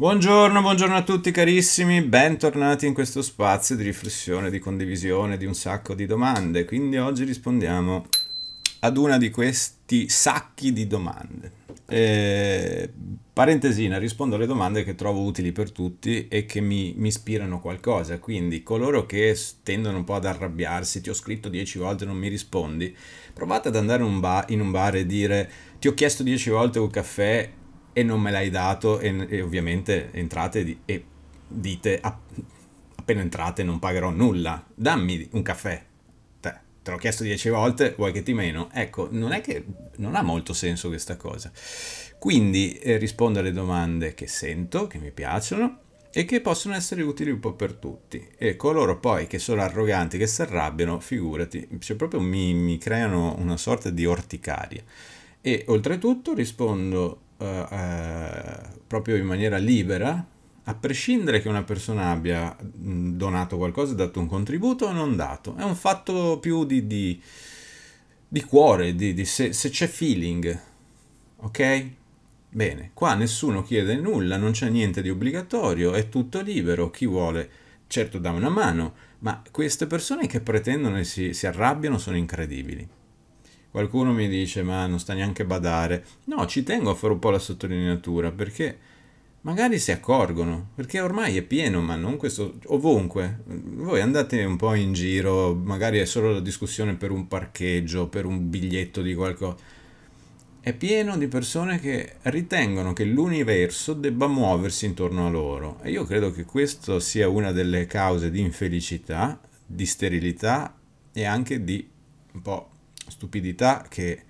Buongiorno, buongiorno a tutti carissimi, bentornati in questo spazio di riflessione, di condivisione, di un sacco di domande. Quindi oggi rispondiamo ad una di questi sacchi di domande. Eh, parentesina, rispondo alle domande che trovo utili per tutti e che mi, mi, ispirano qualcosa, quindi coloro che tendono un po' ad arrabbiarsi, ti ho scritto dieci volte e non mi rispondi, provate ad andare un, bar, in un bar e dire ti ho chiesto dieci volte un caffè e non me l'hai dato e, e ovviamente entrate di, e dite app, appena entrate non pagherò nulla, dammi un caffè. Te, te l'ho chiesto dieci volte, vuoi che ti meno? Ecco, non è che non ha molto senso questa cosa. Quindi eh, rispondo alle domande che sento, che mi piacciono e che possono essere utili un po' per tutti. E coloro poi che sono arroganti, che si arrabbiano, figurati, cioè proprio mi, mi creano una sorta di orticaria. E oltretutto rispondo eh, eh, proprio in maniera libera, a prescindere che una persona abbia donato qualcosa, dato un contributo o non dato. È un fatto più di, di, di cuore, di, di se, se c'è feeling, ok? Bene, qua nessuno chiede nulla, non c'è niente di obbligatorio, è tutto libero, chi vuole certo dà una mano, ma queste persone che pretendono e si, si arrabbiano sono incredibili. Qualcuno mi dice ma non sta neanche a badare. No, ci tengo a fare un po' la sottolineatura perché magari si accorgono, perché ormai è pieno, ma non questo ovunque. Voi andate un po' in giro, magari è solo la discussione per un parcheggio, per un biglietto di qualcosa. È pieno di persone che ritengono che l'universo debba muoversi intorno a loro e io credo che questa sia una delle cause di infelicità, di sterilità e anche di un po' stupidità che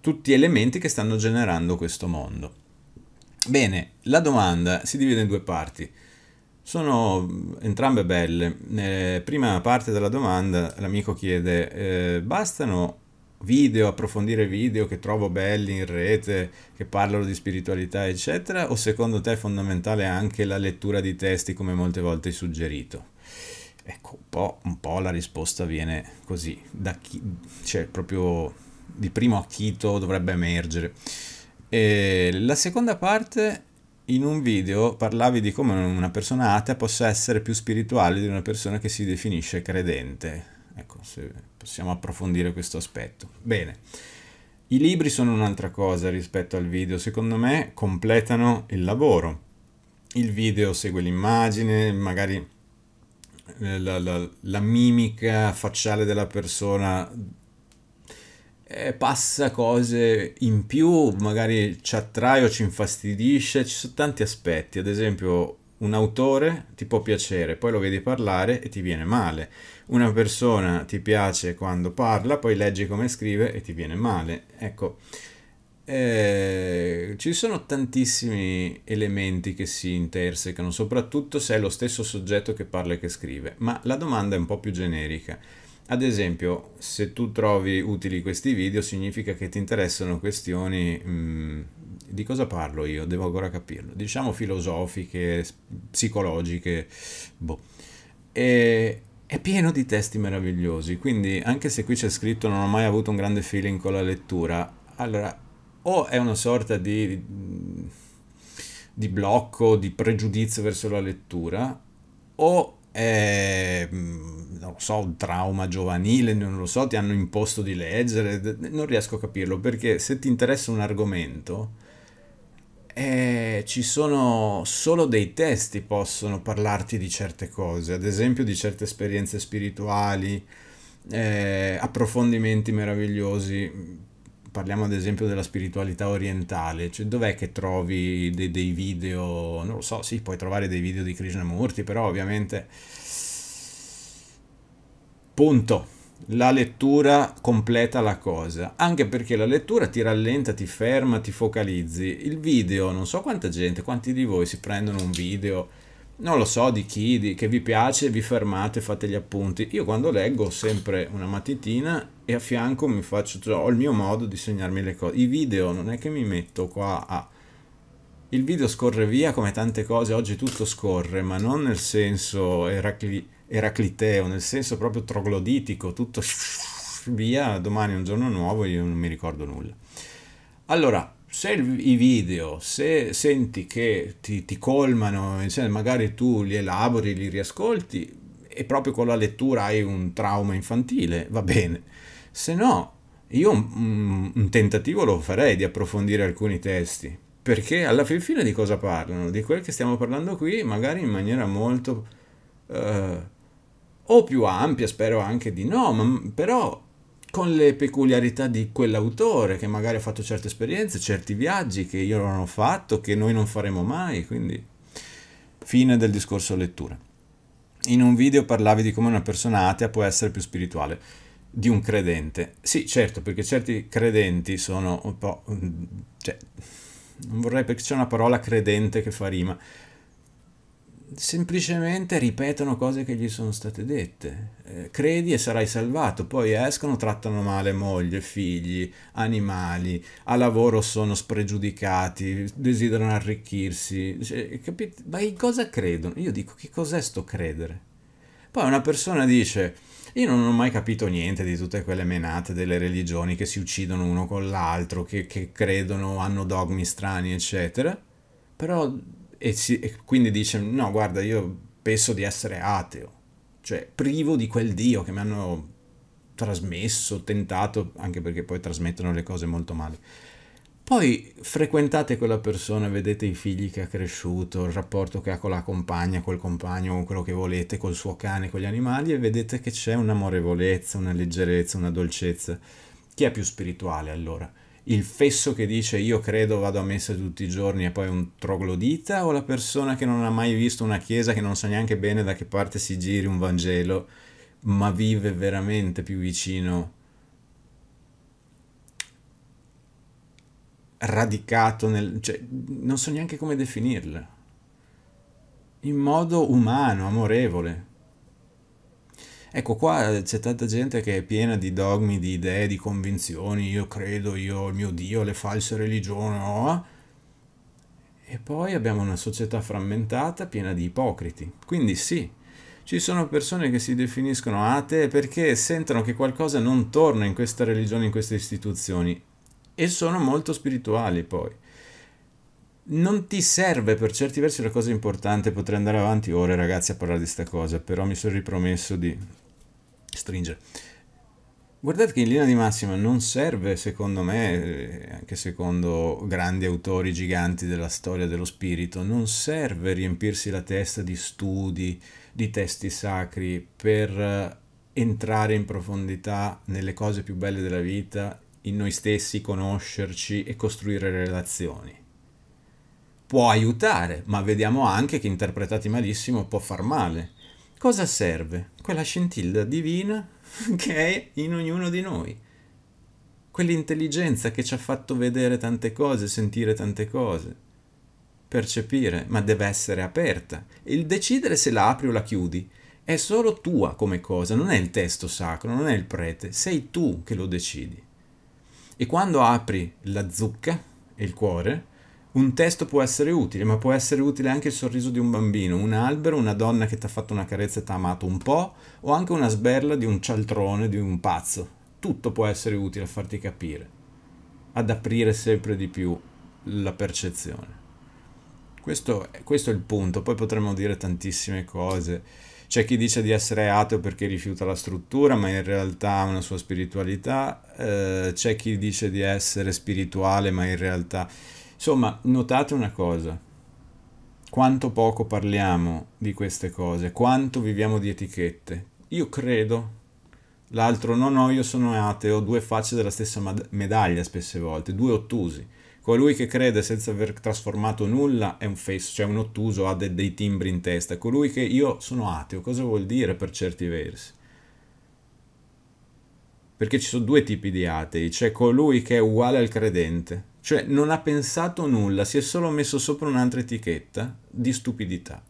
tutti elementi che stanno generando questo mondo. Bene, la domanda si divide in due parti. Sono entrambe belle. Eh, prima parte della domanda l'amico chiede eh, bastano video, approfondire video che trovo belli in rete, che parlano di spiritualità, eccetera, o secondo te è fondamentale anche la lettura di testi come molte volte hai suggerito? Ecco, un po', un po', la risposta viene così, da chi, cioè proprio di primo acchito dovrebbe emergere. E la seconda parte, in un video parlavi di come una persona atea possa essere più spirituale di una persona che si definisce credente. Ecco, se possiamo approfondire questo aspetto. Bene, i libri sono un'altra cosa rispetto al video, secondo me completano il lavoro. Il video segue l'immagine, magari eh, la, la, la mimica facciale della persona eh, passa cose in più, magari ci attrae o ci infastidisce, ci sono tanti aspetti, ad esempio un autore ti può piacere, poi lo vedi parlare e ti viene male, una persona ti piace quando parla, poi leggi come scrive e ti viene male, ecco eh, ci sono tantissimi elementi che si intersecano, soprattutto se è lo stesso soggetto che parla e che scrive, ma la domanda è un po' più generica. Ad esempio, se tu trovi utili questi video, significa che ti interessano questioni... Mh, mm, di cosa parlo io? Devo ancora capirlo. Diciamo filosofiche, psicologiche, boh. E, è pieno di testi meravigliosi, quindi anche se qui c'è scritto non ho mai avuto un grande feeling con la lettura, allora o è una sorta di, di blocco, di pregiudizio verso la lettura, o è, mm, non lo so, un trauma giovanile, non lo so, ti hanno imposto di leggere, non riesco a capirlo, perché se ti interessa un argomento, eh, ci sono solo dei testi possono parlarti di certe cose, ad esempio di certe esperienze spirituali, eh, approfondimenti meravigliosi parliamo ad esempio della spiritualità orientale, cioè dov'è che trovi de dei video, non lo so, sì, puoi trovare dei video di Krishnamurti, però ovviamente... Punto. La lettura completa la cosa, anche perché la lettura ti rallenta, ti ferma, ti focalizzi. Il video, non so quanta gente, quanti di voi si prendono un video non lo so di chi, di, che vi piace, vi fermate, fate gli appunti. Io quando leggo sempre una matitina e a fianco mi faccio, cioè, ho il mio modo di segnarmi le cose. I video non è che mi metto qua a... Il video scorre via come tante cose, oggi tutto scorre, ma non nel senso eracli, eracliteo, nel senso proprio trogloditico, tutto via, domani è un giorno nuovo e io non mi ricordo nulla. Allora, se i video, se senti che ti, ti colmano, cioè magari tu li elabori, li riascolti, e proprio con la lettura hai un trauma infantile, va bene se no, io un, un tentativo lo farei di approfondire alcuni testi, perché alla fin fine di cosa parlano? Di quel che stiamo parlando qui, magari in maniera molto... Eh, o più ampia, spero anche di no, ma, però con le peculiarità di quell'autore che magari ha fatto certe esperienze, certi viaggi che io non ho fatto, che noi non faremo mai, quindi fine del discorso lettura. In un video parlavi di come una persona atea può essere più spirituale di un credente. Sì, certo, perché certi credenti sono un po'... Mm, cioè, non vorrei perché c'è una parola credente che fa rima. Semplicemente ripetono cose che gli sono state dette. Eh, credi e sarai salvato. Poi escono, trattano male moglie, figli, animali, a lavoro sono spregiudicati, desiderano arricchirsi. Cioè, capite? Ma in cosa credono? Io dico che cos'è sto credere? Poi una persona dice, io non ho mai capito niente di tutte quelle menate delle religioni che si uccidono uno con l'altro, che, che credono, hanno dogmi strani, eccetera. Però, e, si, e quindi dice, no, guarda, io penso di essere ateo, cioè privo di quel Dio che mi hanno trasmesso, tentato, anche perché poi trasmettono le cose molto male. Poi frequentate quella persona, vedete i figli che ha cresciuto, il rapporto che ha con la compagna, col compagno, con quello che volete, col suo cane, con gli animali e vedete che c'è un'amorevolezza, una leggerezza, una dolcezza. Chi è più spirituale allora? Il fesso che dice io credo vado a messa tutti i giorni e poi un troglodita o la persona che non ha mai visto una chiesa, che non sa neanche bene da che parte si giri un Vangelo, ma vive veramente più vicino radicato nel... Cioè, non so neanche come definirla. In modo umano, amorevole. Ecco, qua c'è tanta gente che è piena di dogmi, di idee, di convinzioni, io credo, io, il mio Dio, le false religioni, no? Oh, oh. E poi abbiamo una società frammentata piena di ipocriti. Quindi sì, ci sono persone che si definiscono atee perché sentono che qualcosa non torna in questa religione, in queste istituzioni e sono molto spirituali poi. Non ti serve per certi versi la cosa importante, potrei andare avanti ore ragazzi a parlare di questa cosa, però mi sono ripromesso di stringere. Guardate che in linea di massima non serve, secondo me, eh, anche secondo grandi autori giganti della storia dello spirito, non serve riempirsi la testa di studi, di testi sacri per eh, entrare in profondità nelle cose più belle della vita in noi stessi, conoscerci e costruire relazioni. Può aiutare, ma vediamo anche che interpretati malissimo può far male. Cosa serve? Quella scintilla divina che è in ognuno di noi. Quell'intelligenza che ci ha fatto vedere tante cose, sentire tante cose, percepire, ma deve essere aperta. Il decidere se la apri o la chiudi è solo tua come cosa, non è il testo sacro, non è il prete, sei tu che lo decidi. E quando apri la zucca e il cuore, un testo può essere utile, ma può essere utile anche il sorriso di un bambino, un albero, una donna che ti ha fatto una carezza e ti ha amato un po', o anche una sberla di un cialtrone, di un pazzo. Tutto può essere utile a farti capire, ad aprire sempre di più la percezione. Questo, questo è il punto, poi potremmo dire tantissime cose. C'è chi dice di essere ateo perché rifiuta la struttura, ma in realtà ha una sua spiritualità. Eh, c'è chi dice di essere spirituale, ma in realtà... Insomma, notate una cosa. Quanto poco parliamo di queste cose, quanto viviamo di etichette. Io credo L'altro no, no, io sono ateo, due facce della stessa medaglia spesse volte, due ottusi. Colui che crede senza aver trasformato nulla è un fesso, cioè un ottuso, ha de dei timbri in testa. Colui che io sono ateo, cosa vuol dire per certi versi? Perché ci sono due tipi di atei, c'è cioè colui che è uguale al credente, cioè non ha pensato nulla, si è solo messo sopra un'altra etichetta di stupidità.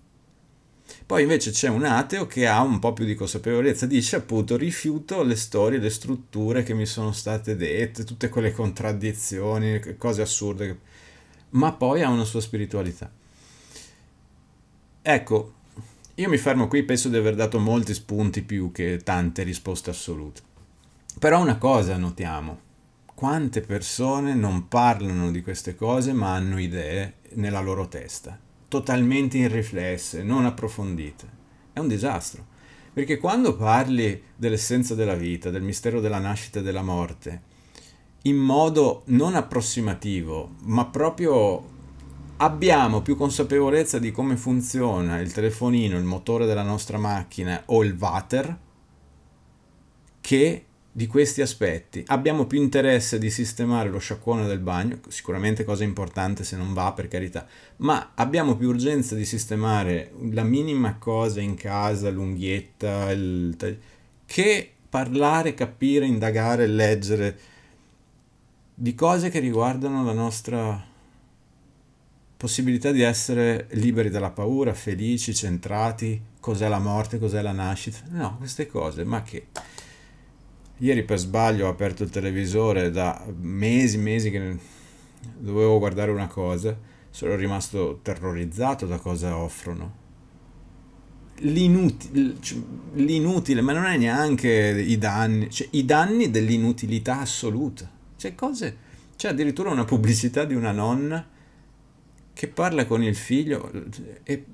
Poi invece c'è un ateo che ha un po' più di consapevolezza, dice appunto rifiuto le storie, le strutture che mi sono state dette, tutte quelle contraddizioni, cose assurde, ma poi ha una sua spiritualità. Ecco, io mi fermo qui, penso di aver dato molti spunti più che tante risposte assolute. Però una cosa notiamo, quante persone non parlano di queste cose ma hanno idee nella loro testa totalmente irriflesse, non approfondite. È un disastro. Perché quando parli dell'essenza della vita, del mistero della nascita e della morte, in modo non approssimativo, ma proprio abbiamo più consapevolezza di come funziona il telefonino, il motore della nostra macchina o il water, che di questi aspetti. Abbiamo più interesse di sistemare lo sciacquone del bagno, sicuramente cosa importante se non va per carità, ma abbiamo più urgenza di sistemare la minima cosa in casa, l'unghietta, il... che parlare, capire, indagare, leggere di cose che riguardano la nostra possibilità di essere liberi dalla paura, felici, centrati, cos'è la morte, cos'è la nascita, no, queste cose, ma che... Ieri per sbaglio ho aperto il televisore da mesi, e mesi che dovevo guardare una cosa, sono rimasto terrorizzato da cosa offrono. L'inutile, l'inutile ma non è neanche i danni, cioè i danni dell'inutilità assoluta. C'è cioè, cose, c'è addirittura una pubblicità di una nonna che parla con il figlio e,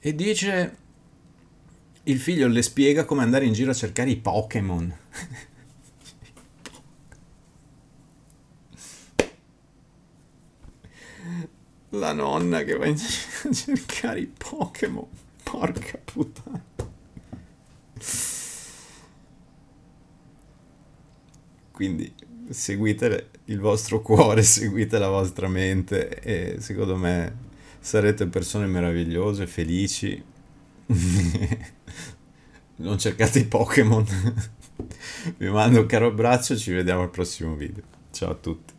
e dice, il figlio le spiega come andare in giro a cercare i Pokémon. la nonna che va in a cercare i Pokémon. Porca puttana. Quindi seguite il vostro cuore, seguite la vostra mente e secondo me sarete persone meravigliose, felici. non cercate i Pokémon. Vi mando un caro abbraccio, ci vediamo al prossimo video. Ciao a tutti.